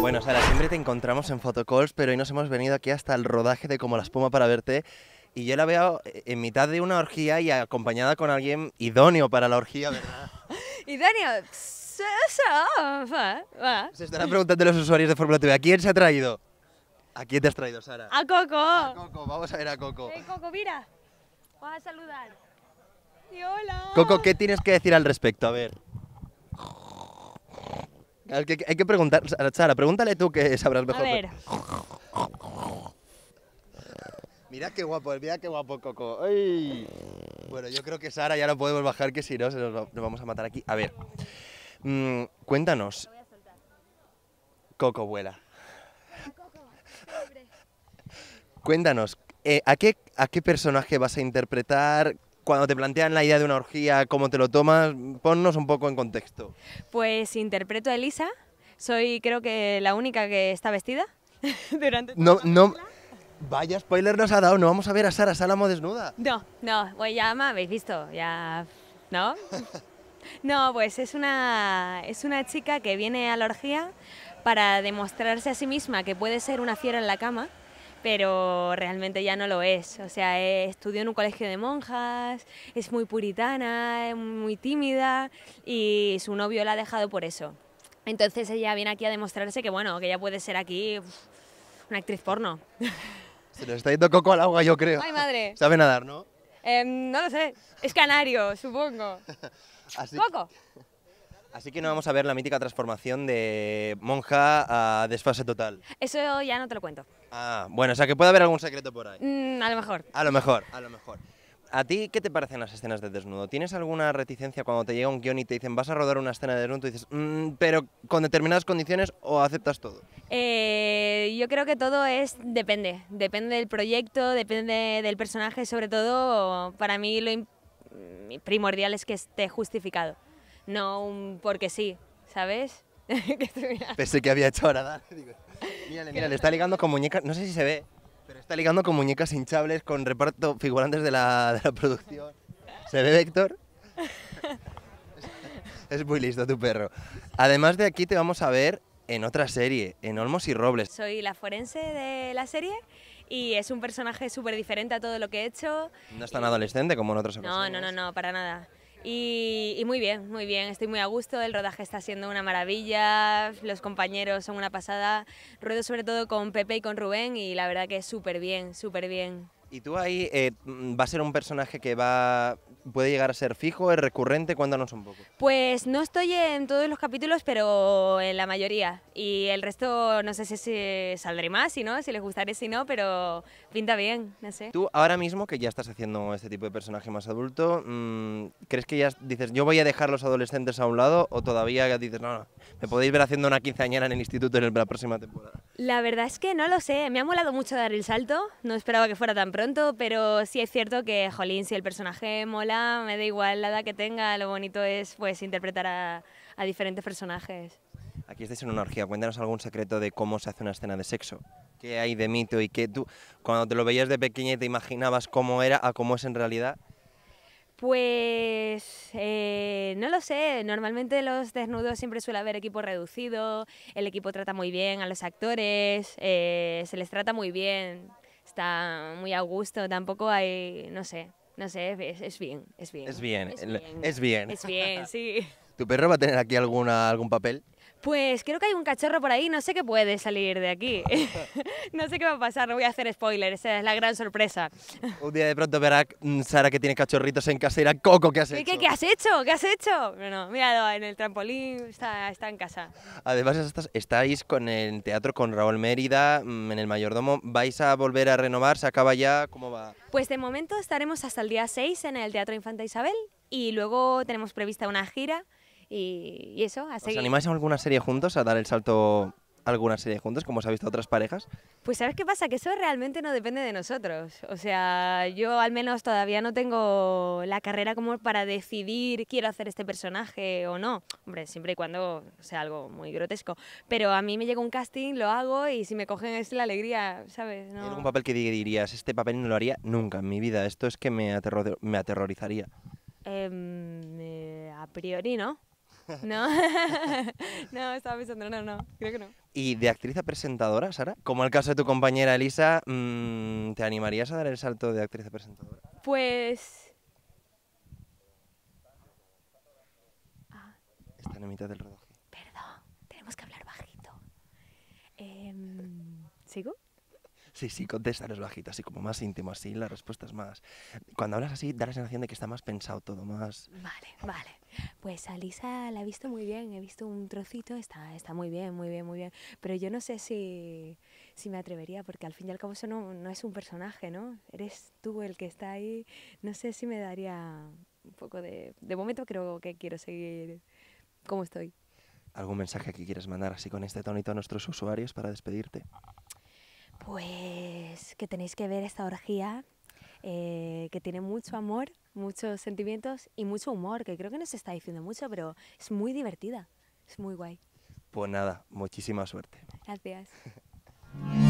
Bueno, Sara, siempre te encontramos en photocalls, pero hoy nos hemos venido aquí hasta el rodaje de Como la espuma para verte. Y yo la veo eh, en mitad de una orgía y acompañada con alguien idóneo para la orgía, ¿verdad? idóneo. Se estarán preguntando los usuarios de Fórmula TV, ¿a quién se ha traído? ¿A quién te has traído, Sara? A Coco. A Coco, vamos a ver a Coco. Eh, Coco, mira. Vas a saludar. Y hola. Coco, ¿qué tienes que decir al respecto? A ver. Hay que, preguntar. Sara, pregúntale tú que sabrás mejor. A ver. Mira qué guapo, mira qué guapo Coco. Bueno, yo creo que Sara ya lo podemos bajar, que si no, se nos, vamos a matar aquí. A ver, mm, cuéntanos. Coco vuela. cuéntanos, eh, ¿a, qué, ¿a qué personaje vas a interpretar? cuando te plantean la idea de una orgía, cómo te lo tomas, ponnos un poco en contexto. Pues interpreto a Elisa, soy creo que la única que está vestida durante No, no. Vaya spoiler nos ha dado, no vamos a ver a Sara Salamo desnuda. No, no, pues ya me habéis visto, ya. ¿No? no, pues es una, es una chica que viene a la orgía para demostrarse a sí misma que puede ser una fiera en la cama pero realmente ya no lo es. O sea, estudió en un colegio de monjas, es muy puritana, es muy tímida y su novio la ha dejado por eso. Entonces ella viene aquí a demostrarse que bueno, que ella puede ser aquí una actriz porno. Se nos está yendo coco al agua, yo creo. ¡Ay, madre! Sabe nadar, ¿no? Em, no lo sé. Es canario, supongo. Así... ¿Coco? Así que no vamos a ver la mítica transformación de monja a desfase total. Eso ya no te lo cuento. Ah, bueno, o sea que puede haber algún secreto por ahí. Mm, a lo mejor. A lo mejor, a lo mejor. ¿A ti qué te parecen las escenas de desnudo? ¿Tienes alguna reticencia cuando te llega un guión y te dicen vas a rodar una escena de desnudo y dices, mm, pero con determinadas condiciones o aceptas todo? Eh, yo creo que todo es, depende, depende del proyecto, depende del personaje, sobre todo para mí lo primordial es que esté justificado no porque sí, ¿sabes? Pensé que había hecho ahora dar. mírale, mírale, está ligando con muñecas, no sé si se ve, pero está ligando con muñecas hinchables, con reparto figurantes de la, de la producción. ¿Se ve, Víctor es muy listo tu perro. Además de aquí te vamos a ver en otra serie, en Olmos y Robles. Soy la forense de la serie y es un personaje súper diferente a todo lo que he hecho. No es tan adolescente como en otros No, no, no, no, para nada. Y, muy bien, muy bien, estoy muy a gusto, el rodaje está siendo una maravilla, los compañeros son una pasada, ruedo sobre todo con Pepe y con Rubén y la verdad que es súper bien, súper bien. Y tú ahí eh, mm, va a ser un personaje que va puede llegar a ser fijo, es recurrente? Cuéntanos un poco. Pues no estoy en todos los capítulos, pero en la mayoría. Y el resto no sé si, saldré más, si no, si les gustaré, si no, pero pinta bien, no sé. Tú ahora mismo que ya estás haciendo este tipo de personaje más adulto, mm, ¿crees que ya dices, yo voy a dejar los adolescentes a un lado o todavía dices, no, me podéis ver haciendo una quinceañera en el instituto en la próxima temporada? La verdad es que no lo sé, me ha molado mucho dar el salto, no esperaba que fuera tan pronto, pero sí es cierto que, jolín, si el personaje mola, me da igual la edad que tenga, lo bonito es pues interpretar a, diferentes personajes. Aquí estáis en una orgía, cuéntanos algún secreto de cómo se hace una escena de sexo. ¿Qué hay de mito y qué tú, cuando te lo veías de pequeña y te imaginabas cómo era a cómo es en realidad? Pues eh, no lo sé, normalmente los desnudos siempre suele haber equipo reducido, el equipo trata muy bien a los actores, eh, se les trata muy bien, está muy a gusto, tampoco hay, no sé, No sé, es, es, bien, es bien. Es bien, es bien. Es bien. Es bien sí. ¿Tu perro va a tener aquí alguna, algún papel? Pues creo que hay un cachorro por ahí, no sé qué puede salir de aquí. no sé qué va a pasar, no voy a hacer spoilers, esa es la gran sorpresa. un día de pronto verá mm, Sara que tiene cachorritos en casa y era Coco, ¿qué has hecho? ¿Qué, has hecho? ¿Qué has hecho? Bueno, mira, en el trampolín, está, en casa. Además, estáis con el teatro con Raúl Mérida, mm, en el mayordomo. ¿Vais a volver a renovar? ¿Se acaba ya? ¿Cómo va? Pues de momento estaremos hasta el día 6 en el Teatro Infanta Isabel y luego tenemos prevista una gira y, eso, a ¿Os animáis a alguna serie juntos, a dar el salto alguna serie juntos, como os ha visto otras parejas? Pues sabes qué pasa, que eso realmente no depende de nosotros. O sea, yo al menos todavía no tengo la carrera como para decidir quiero hacer este personaje o no. Hombre, siempre y cuando sea algo muy grotesco. Pero a mí me llega un casting, lo hago y si me cogen es la alegría, ¿sabes? No. algún papel que dirías, este papel no lo haría nunca en mi vida? Esto es que me, aterrorizaría. Em, eh, a priori, ¿no? No, no, estaba pensando, no, no, creo que no. Y de actriz a presentadora, Sara, como el caso de tu compañera Elisa, mm, ¿te animarías a dar el salto de actriz a presentadora? Pues... Ah. Están en mitad del rodaje. Perdón, tenemos que hablar bajito. Eh, ¿Sigo? Sí, sí, es bajito, así como más íntimo, así la respuesta es más. Cuando hablas así, da la sensación de que está más pensado todo, más. Vale, vale. Pues a Lisa la he visto muy bien, he visto un trocito, está, está muy bien, muy bien, muy bien. Pero yo no sé si, me atrevería, porque al fin y al cabo eso no, es un personaje, ¿no? Eres tú el que está ahí. No sé si me daría un poco de. De momento creo que quiero seguir como estoy. ¿Algún mensaje que quieres mandar así con este tonito a nuestros usuarios para despedirte? Pues que tenéis que ver esta orgía eh, que tiene mucho amor, muchos sentimientos y mucho humor, que creo que no se está diciendo mucho, pero es muy divertida, es muy guay. Pues nada, muchísima suerte. Gracias.